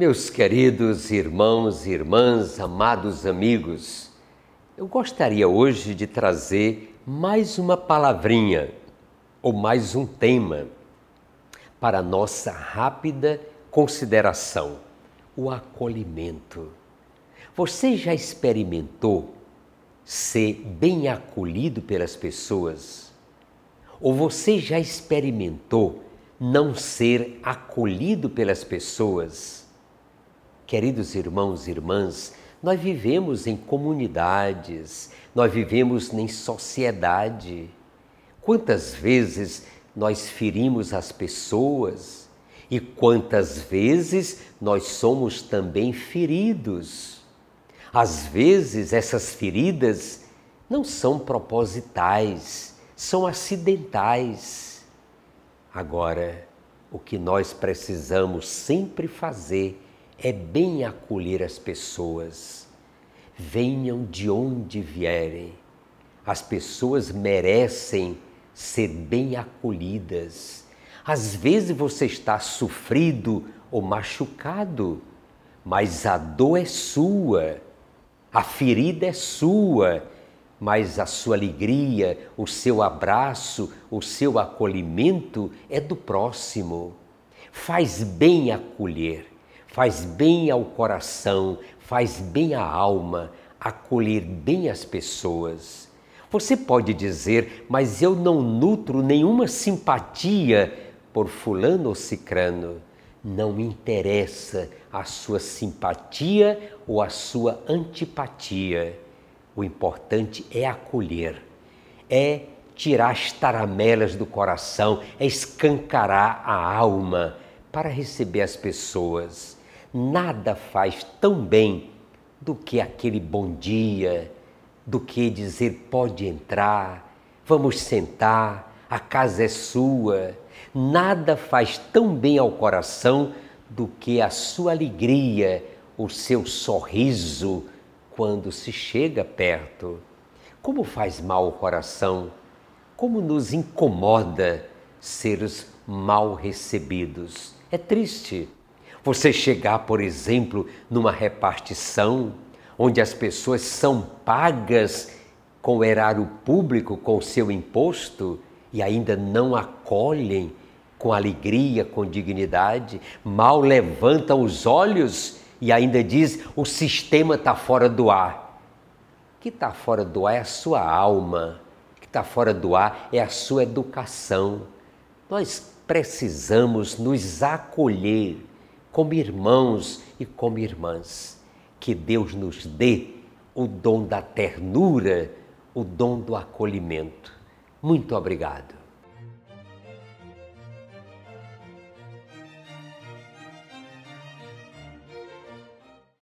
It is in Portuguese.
Meus queridos irmãos e irmãs, amados amigos, eu gostaria hoje de trazer mais uma palavrinha ou mais um tema para nossa rápida consideração: o acolhimento. Você já experimentou ser bem acolhido pelas pessoas? Ou você já experimentou não ser acolhido pelas pessoas? Queridos irmãos e irmãs, nós vivemos em comunidades, nós vivemos em sociedade. Quantas vezes nós ferimos as pessoas e quantas vezes nós somos também feridos. Às vezes essas feridas não são propositais, são acidentais. Agora, o que nós precisamos sempre fazer é bem acolher as pessoas. Venham de onde vierem. As pessoas merecem ser bem acolhidas. Às vezes você está sofrido ou machucado, mas a dor é sua, a ferida é sua, mas a sua alegria, o seu abraço, o seu acolhimento é do próximo. Faz bem acolher Faz bem ao coração, faz bem à alma acolher bem as pessoas. Você pode dizer, mas eu não nutro nenhuma simpatia por Fulano ou Cicrano. Não interessa a sua simpatia ou a sua antipatia. O importante é acolher, é tirar as taramelas do coração, é escancarar a alma para receber as pessoas nada faz tão bem do que aquele bom dia, do que dizer pode entrar, vamos sentar, a casa é sua. Nada faz tão bem ao coração do que a sua alegria, o seu sorriso quando se chega perto. Como faz mal o coração? Como nos incomoda seres mal recebidos? É triste. Você chegar, por exemplo, numa repartição onde as pessoas são pagas com o erário público, com o seu imposto, e ainda não acolhem com alegria, com dignidade, mal levantam os olhos e ainda diz: o sistema está fora do ar. O que está fora do ar é a sua alma, o que está fora do ar é a sua educação. Nós precisamos nos acolher como irmãos e como irmãs. Que Deus nos dê o dom da ternura, o dom do acolhimento. Muito obrigado.